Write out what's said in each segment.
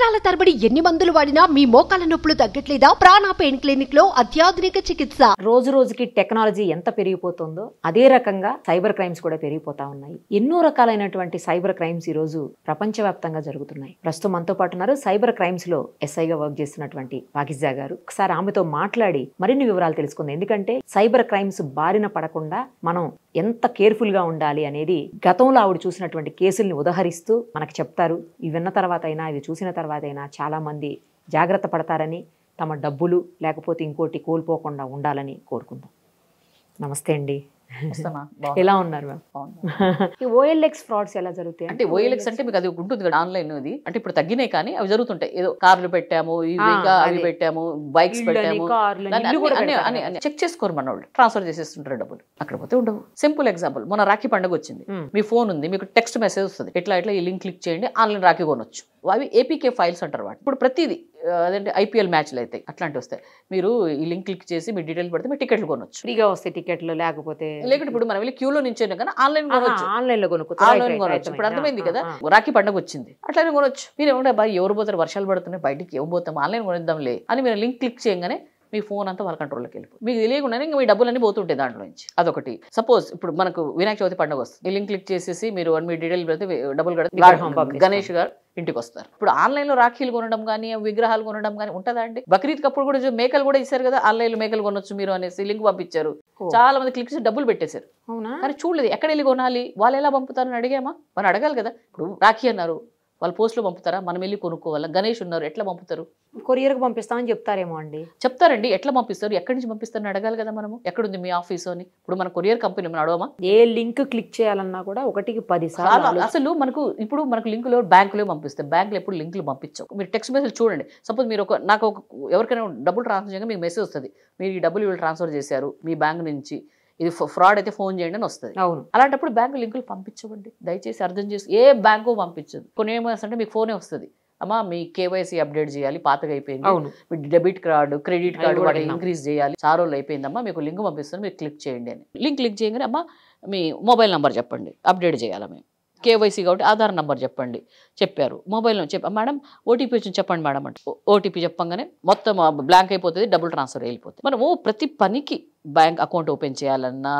సంవత్సరాల తరబడి ఎన్ని మందులు వాడినా మీ మోకాల నొప్పులు తగ్గట్లేదా ప్రాణా పెయిన్ క్లినిక్ లో అత్యాధునిక చికిత్స రోజు రోజుకి టెక్నాలజీ ఎంత పెరిగిపోతుందో అదే రకంగా సైబర్ క్రైమ్స్ కూడా పెరిగిపోతా ఉన్నాయి ఎన్నో రకాలైనటువంటి సైబర్ క్రైమ్స్ ఈ రోజు ప్రపంచవ్యాప్తంగా జరుగుతున్నాయి ప్రస్తుతం మనతో పాటు ఉన్నారు సైబర్ క్రైమ్స్ లో ఎస్ఐగా వర్క్ చేస్తున్నటువంటి పాకిజా గారు ఒకసారి ఆమెతో మాట్లాడి మరిన్ని వివరాలు తెలుసుకుంది ఎందుకంటే సైబర్ క్రైమ్స్ బారిన పడకుండా మనం ఎంత కేర్ఫుల్ గా ఉండాలి అనేది గతంలో ఆవిడ చూసినటువంటి కేసుల్ని ఉదహరిస్తూ మనకు చెప్తారు ఇవి విన్న తర్వాత అయినా ఇవి చూసిన తర్వాత తర్వాతైనా చాలామంది జాగ్రత్త పడతారని తమ డబ్బులు లేకపోతే ఇంకోటి కోల్పోకుండా ఉండాలని కోరుకుందాం నమస్తే అండి ఎలా ఉన్నారు మ్యామ్ ఓఎల్ఎక్స్ ఫ్రాడ్స్ ఎలా జరుగుతాయి అంటే ఓఎల్ఎక్స్ అంటే మీకు అది ఉంటుంది కదా ఆన్లైన్ అది అంటే ఇప్పుడు తగ్గినాయి కానీ అవి జరుగుతుంటాయి ఏదో కార్లు పెట్టాము అవి పెట్టాము బైక్స్ పెట్టాము చెక్ చేసుకోరు మన వాళ్ళు ట్రాన్స్ఫర్ చేసేస్తుంటారు డబ్బులు అక్కడ పోతే ఉండవు సింపుల్ ఎగ్జాంపుల్ మన రాఖీ పండుగ వచ్చింది మీ ఫోన్ ఉంది మీకు టెక్స్ట్ మెసేజ్ వస్తుంది ఎట్లా ఇట్లా ఈ లింక్ క్లిక్ చేయండి ఆన్లైన్ రాఖీ కొనొచ్చు అవి ఏపీకే ఫైల్స్ అంటారు వాటి ఇప్పుడు ప్రతిదీ అదంటే ఐపీఎల్ మ్యాచ్లు అయితే అట్లాంటివి వస్తాయి మీరు ఈ లింక్ క్లిక్ చేసి మీ డీటెయిల్స్ పడితే మీరు టికెట్లు కొనొచ్చు ఫ్రీగా వస్తాయి టికెట్లు లేకపోతే లేకపోతే ఇప్పుడు మనం వెళ్ళి క్యూలో నించాను కానీ ఆన్లైన్ కొనొచ్చు ఆన్లైన్ లో కొనుక్కోవచ్చు ఆన్లైన్ కొనొచ్చు ఇప్పుడు అర్థమైంది కదా రాఖీ పండుగ వచ్చింది అట్లానే కొనొచ్చు మీరు ఏమంటే బాగా ఎవరు పోతారు వర్షాలు పడుతున్నాయి బయటికి ఏం పోతాం ఆన్లైన్ కొనిద్దాంలే అని మీరు లింక్ క్లిక్ చేయగానే మీ ఫోన్ అంతా వాళ్ళ కంట్రోల్లోకి వెళ్ళిపోతుంది మీకు తెలియకుండానే ఇంకా మీ డబ్బులన్నీ పోతుంటాయి దాంట్లో నుంచి అదొకటి సపోజ్ ఇప్పుడు మనకు వినాయక చవితి పండుగ వస్తుంది ఈ లింక్ క్లిక్ చేసేసి మీరు మీ డీటెయిల్ పెడితే డబ్బులు కడతారు గణేష్ గారు ఇంటికి వస్తారు ఇప్పుడు ఆన్లైన్లో రాఖీలు కొనడం కానీ విగ్రహాలు కొనడం కానీ ఉంటుందా అండి బక్రీద్ కప్పుడు కూడా మేకలు కూడా ఇస్తారు కదా ఆన్లైన్ లో మేకలు కొనొచ్చు మీరు అనేసి లింక్ పంపించారు చాలా మంది క్లిక్ చేసి డబ్బులు పెట్టేశారు కానీ చూడలేదు ఎక్కడ వెళ్ళి కొనాలి వాళ్ళు ఎలా పంపుతారని అడిగామా మనం అడగాలి కదా ఇప్పుడు రాఖీ అన్నారు వాళ్ళు పోస్ట్లో పంపుతారా మనం వెళ్ళి కొనుక్కోవాలా గణేష్ ఉన్నారు ఎట్లా పంపుతారు కొరియర్కి పంపిస్తామని చెప్తారేమో అండి చెప్తారండి ఎట్లా పంపిస్తారు ఎక్కడి నుంచి పంపిస్తారని అడగాలి కదా మనము ఎక్కడుంది మీ ఆఫీస్ అని ఇప్పుడు మన కొరియర్ కంపెనీ మనం అడవమా ఏ లింక్ క్లిక్ చేయాలన్నా కూడా ఒకటికి పది సార్లు అసలు మనకు ఇప్పుడు మనకు లో బ్యాంకులో పంపిస్తాయి బ్యాంకులు ఎప్పుడు లింకులు పంపించవు మీరు టెక్స్ట్ మెసేజ్ చూడండి సపోజ్ మీరు ఒక నాకు ఒక ఎవరికైనా డబ్బులు ట్రాన్స్ఫర్ చేయగా మీకు మెసేజ్ వస్తుంది మీరు ఈ డబ్బులు వీళ్ళు ట్రాన్స్ఫర్ చేశారు మీ బ్యాంక్ నుంచి ఇది ఫ్రాడ్ అయితే ఫోన్ చేయండి అని వస్తుంది అవును అలాంటప్పుడు బ్యాంకు లింకులు పంపించవండి దయచేసి అర్థం చేసి ఏ బ్యాంకు పంపించదు కొన్ని ఏమేస్తుంటే మీకు ఫోనే వస్తుంది అమ్మా మీ కేవైసీ అప్డేట్ చేయాలి పాతగా అయిపోయింది మీ డెబిట్ కార్డు క్రెడిట్ కార్డు వాటి ఇంక్రీజ్ చేయాలి చాలా రోజులు అయిపోయిందమ్మా మీకు లింక్ పంపిస్తుంది మీరు క్లిక్ చేయండి అని లింక్ క్లిక్ చేయగానే అమ్మా మీ మొబైల్ నెంబర్ చెప్పండి అప్డేట్ చేయాలి మేము కేవైసీ కాబట్టి ఆధార్ నెంబర్ చెప్పండి చెప్పారు మొబైల్లో చెప్ప మేడం ఓటీపీ వచ్చి చెప్పండి మేడం అంటే ఓటీపీ చెప్పంగానే మొత్తం బ్లాంక్ అయిపోతుంది డబుల్ ట్రాన్స్ఫర్ వెళ్ళిపోతుంది మనము ప్రతి పనికి బ్యాంక్ అకౌంట్ ఓపెన్ చేయాలన్నా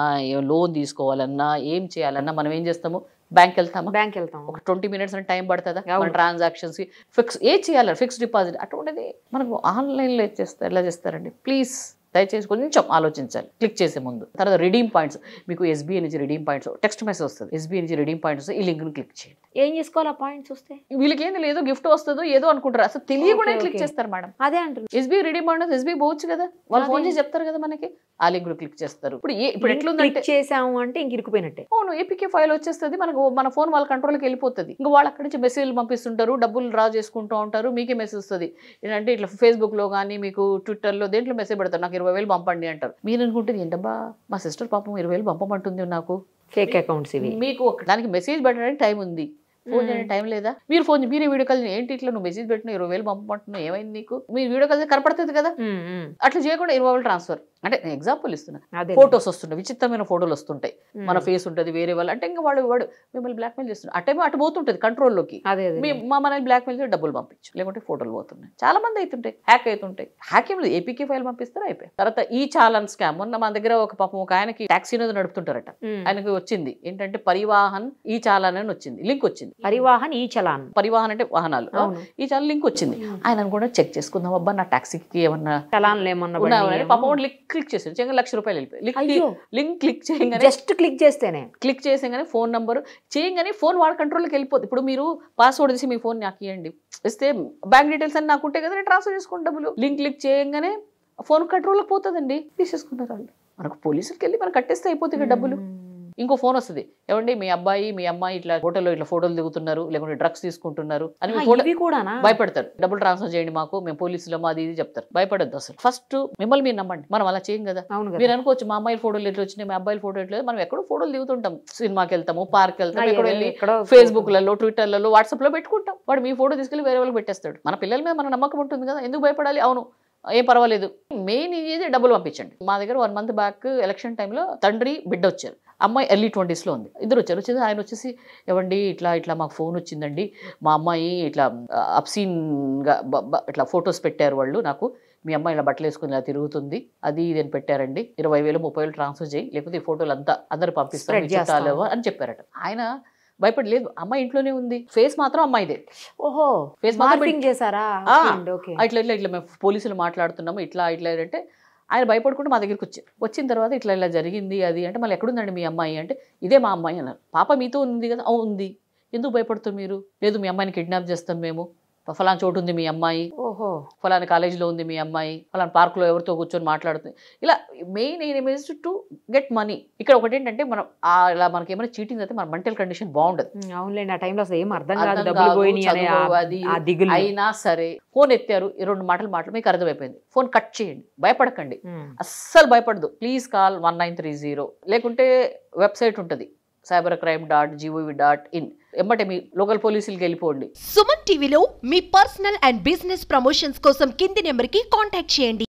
లోన్ తీసుకోవాలన్నా ఏం చేయాలన్నా మనం ఏం చేస్తాము బ్యాంక్ వెళ్తాము బ్యాంక్ వెళ్తాం ఒక ట్వంటీ మినిట్స్ అని టైం పడుతుందా ట్రాన్సాక్షన్స్ ఫిక్స్ ఏ చేయాలి ఫిక్స్ డిపాజిట్ అటువంటిది మనకు ఆన్లైన్లో ఎలా చేస్తారండి ప్లీజ్ దయచేసి కొంచెం ఆలోచించాలి క్లిక్ చేసే ముందు తర్వాత రిడీమ్ పాయింట్స్ మీకు ఎస్బీఐ నుంచి రిడీమ్ పాయింట్స్ టెక్స్ట్ మెసేజ్ వస్తుంది ఎస్బీఐ నుంచి రిడీమ్ పాయింట్స్ ఈ లింక్ను క్లిక్ చేయండి ఏం చేసుకోవాలి ఆ పాయింట్స్ వస్తే వీళ్ళకి ఏం లేదు గిఫ్ట్ వస్తుందో ఏదో అనుకుంటారు అసలు తెలియకుండా క్లిక్ చేస్తారు మేడం అదే అంటారు ఎస్బీఐ రిడీమ్ పాయింట్స్ ఎస్బీఐ పోవచ్చు కదా వాళ్ళు ఫోన్ చేసి చెప్తారు కదా మనకి ఆ లింక్ క్లిక్ చేస్తారు ఇప్పుడు ఏ ఇప్పుడు క్లిక్ చేసాము అంటే ఇంక ఇరుకుపోయినట్టే అవును ఏపీకే ఫైల్ వచ్చేస్తుంది మనకు మన ఫోన్ వాళ్ళ కంట్రోల్కి వెళ్ళిపోతుంది ఇంకా వాళ్ళు అక్కడి నుంచి మెసేజ్లు పంపిస్తుంటారు డబ్బులు డ్రా చేసుకుంటూ ఉంటారు మీకే మెసేజ్ వస్తుంది ఏంటంటే ఇట్లా ఫేస్బుక్లో కానీ మీకు ట్విట్టర్లో దేంట్లో మెసేజ్ పెడతారు నాకు ఇరవై వేలు పంపండి అంటారు మీరు అనుకుంటుంది ఏంటబ్బా మా సిస్టర్ పాపం ఇరవై వేలు పంపమంటుంది నాకు ఫేక్ అకౌంట్స్ ఇవి మీకు దానికి మెసేజ్ పెట్టడానికి టైం ఉంది ఫోన్ చేయని టైం లేదా మీరు ఫోన్ మీరు వీడియో కలిసి ఏంటి ఇట్లా నువ్వు మెసేజ్ పెట్టిన ఇరవై వేలు పంపమంటున్నావు ఏమైంది నీకు మీ వీడియో కలిసి కనపడుతుంది కదా అట్లా చేయకుండా ఇరవై వేలు ట్రాన్స్ఫర్ అంటే నేను ఎగ్జాంపుల్ ఇస్తున్నా ఫోటోస్ వస్తుంటాయి విచిత్రమైన ఫోటోలు వస్తుంటాయి మన ఫేస్ ఉంటుంది వేరే వాళ్ళు అంటే ఇంకా వాడు వాడు మిమ్మల్ని బ్లాక్మెయిల్ చేస్తున్నారు అటేమో అటు పోతుంటుంది కంట్రోల్లోకి మా మనల్ని బ్లాక్మెయిల్ చేసి డబ్బులు పంపించు లేకుంటే ఫోటోలు పోతున్నాయి చాలా మంది అవుతుంటాయి హ్యాక్ అవుతుంటాయి హ్యాక్ ఏం లేదు ఏపీకే ఫైల్ పంపిస్తారు అయిపోయి తర్వాత ఈ చాలన్ స్కామ్ మొన్న మన దగ్గర ఒక పాపం ఒక ఆయనకి ట్యాక్సీ నడుపుతుంటారట ఆయనకి వచ్చింది ఏంటంటే పరివాహన్ ఈ చాలన్ అని వచ్చింది లింక్ వచ్చింది వచ్చింది పరివాహన్ ఈ చలాన్ పరివాహన్ అంటే వాహనాలు ఈ చలాన్ లింక్ వచ్చింది ఆయన కూడా చెక్ చేసుకుందాం అబ్బా నా టాక్సీకి ఏమన్నా చలాన్ ఏమన్నా పాపం లింక్ క్లిక్ చేసాడు చెంగ లక్ష రూపాయలు వెళ్ళిపోయి లింక్ క్లిక్ చేయగానే జస్ట్ క్లిక్ చేస్తేనే క్లిక్ చేసేగానే ఫోన్ నంబర్ చేయగానే ఫోన్ కంట్రోల్ కంట్రోల్కి వెళ్ళిపోతుంది ఇప్పుడు మీరు పాస్వర్డ్ తీసి మీ ఫోన్ నాకు ఇవ్వండి ఇస్తే బ్యాంక్ డీటెయిల్స్ అని నాకు ఉంటే కదా ట్రాన్స్ఫర్ చేసుకుని డబ్బులు లింక్ క్లిక్ చేయగానే ఫోన్ కంట్రోల్కి పోతుందండి తీసేసుకుంటారు వాళ్ళు మనకు పోలీసులకు వెళ్ళి మనం కట్టేస్తే అయిపోతుంది డబ్బులు hmm. ఇంకో ఫోన్ వస్తుంది ఏమండి మీ అబ్బాయి మీ అమ్మాయి ఇట్లా హోటల్లో ఇట్లా ఫోటోలు దిగుతున్నారు లేకుంటే డ్రగ్స్ తీసుకుంటున్నారు అని భయపడతారు డబ్బులు ట్రాన్స్ఫర్ చేయండి మాకు మేము పోలీసులమా అది ఇది చెప్తారు భయపడద్దు అసలు ఫస్ట్ మిమ్మల్ని మీరు నమ్మండి మనం అలా చేయం కదా మీరు అనుకోవచ్చు మా అమ్మాయి ఫోటోలు ఎట్లా వచ్చినాయి మా అబ్బాయి ఫోటో ఎట్లా మనం ఎక్కడో ఫోటోలు దిగుతుంటాం సినిమాకి వెళ్తాము పార్క్ వెళ్తాం ఎక్కడ వెళ్ళి ఫేస్బుక్ లలో ట్విట్టర్లలో వాట్సాప్ లో పెట్టుకుంటాం వాడు మీ ఫోటో తీసుకెళ్లి వేరే వాళ్ళకి పెట్టేస్తాడు మన పిల్లల మీద మన నమ్మకం ఉంటుంది కదా ఎందుకు భయపడాలి అవును ఏం పర్వాలేదు మెయిన్ ఇది డబ్బులు పంపించండి మా దగ్గర వన్ మంత్ బ్యాక్ ఎలక్షన్ టైంలో తండ్రి బిడ్డ వచ్చారు అమ్మాయి ఎర్లీ ట్వంటీస్లో ఉంది ఇద్దరు వచ్చారు వచ్చింది ఆయన వచ్చేసి ఇవ్వండి ఇట్లా ఇట్లా మాకు ఫోన్ వచ్చిందండి మా అమ్మాయి ఇట్లా అప్సీన్గా ఇట్లా ఫొటోస్ పెట్టారు వాళ్ళు నాకు మీ అమ్మాయి ఇలా బట్టలు వేసుకుని ఇలా తిరుగుతుంది అది ఇది అని పెట్టారండి ఇరవై వేలు ముప్పై వేలు ట్రాన్స్ఫర్ చేయి లేకపోతే ఈ ఫోటోలు అంతా అందరు పంపిస్తారు అని చెప్పారట ఆయన భయపడలేదు అమ్మాయి ఇంట్లోనే ఉంది ఫేస్ మాత్రం అమ్మాయిదే ఓహో ఫేస్ మార్పింగ్ చేశారా ఇట్లా ఇట్లా ఇట్లా మేము పోలీసులు మాట్లాడుతున్నాము ఇట్లా ఇట్లా అంటే ఆయన భయపడుకుంటూ మా దగ్గరికి వచ్చి వచ్చిన తర్వాత ఇట్లా ఇలా జరిగింది అది అంటే మళ్ళీ ఎక్కడుందండి మీ అమ్మాయి అంటే ఇదే మా అమ్మాయి అన్నారు పాప మీతో ఉంది కదా ఉంది ఎందుకు భయపడుతుంది మీరు లేదు మీ అమ్మాయిని కిడ్నాప్ చేస్తాం మేము ఫలాన్ చోటు ఉంది మీ అమ్మాయి ఓహో ఫలానా కాలేజీలో ఉంది మీ అమ్మాయి ఫలానా పార్క్లో ఎవరితో కూర్చొని మాట్లాడుతుంది ఇలా main aim is to get money ఇక్కడ ఒకటి ఏంటంటే మనం ఇలా మనకి ఏమైనా చీటింగ్ అయితే మన మెంటల్ కండిషన్ బాగుండదు అవునులేండి ఆ టైంలో అసలు ఏం అర్థం కాదు అయినా సరే ఫోన్ ఎత్తారు ఈ రెండు మాటలు మాటలు మీకు అర్థమైపోయింది ఫోన్ కట్ చేయండి భయపడకండి అస్సలు భయపడదు please call one nine three zero లేకుంటే వెబ్సైట్ ఉంటుంది cyber crime dot gov dot in ఎంబటే మీ లోకల్ పోలీసులకి వెళ్ళిపోండి సుమన్ టీవీలో మీ పర్సనల్ అండ్ బిజినెస్ ప్రమోషన్స్ కోసం కింది నెంబర్కి కాంటాక్ట్ చేయండి